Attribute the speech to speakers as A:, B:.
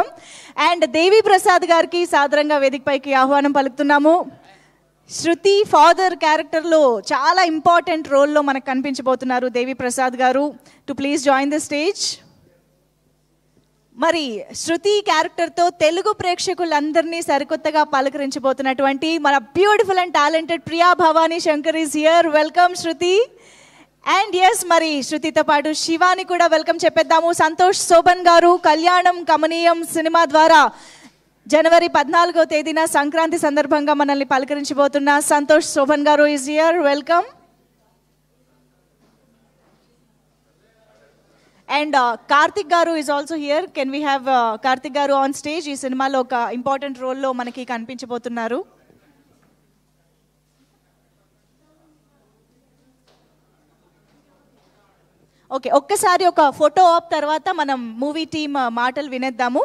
A: స్వాగతం అండ్ దేవి ప్రసాద్ గారికి వేదిక వేదికపైకి ఆహ్వానం పలుకుతున్నాము శృతి ఫాదర్ క్యారెక్టర్లో చాలా ఇంపార్టెంట్ రోల్లో మనకు కనిపించబోతున్నారు దేవి ప్రసాద్ గారు to please join the stage మరి శృతి క్యారెక్టర్తో తెలుగు ప్రేక్షకులందరినీ సరికొత్తగా పలకరించబోతున్నటువంటి మన beautiful and talented Priya Bhavani Shankar is here welcome Shruti and yes మరి శృతితో పాటు శివాని కూడా వెల్కమ్ చెప్పేద్దాము సంతోష్ శోభన్ గారు కళ్యాణం కమనీయం సినిమా ద్వారా జనవరి పద్నాలుగో తేదీన సంక్రాంతి సందర్భంగా మనల్ని పలకరించబోతున్న సంతోష్ శోభన్ గారు is here welcome and Karthik గారు is also here can we have Karthik గారు ఆన్ స్టేజ్ ఈ సినిమాలో ఒక ఇంపార్టెంట్ రోల్లో మనకి కనిపించబోతున్నారు ఓకే ఒక్కసారి ఒక ఫోటో ఆప్ తర్వాత మనం మూవీ టీమ్ మాటలు వినేద్దాము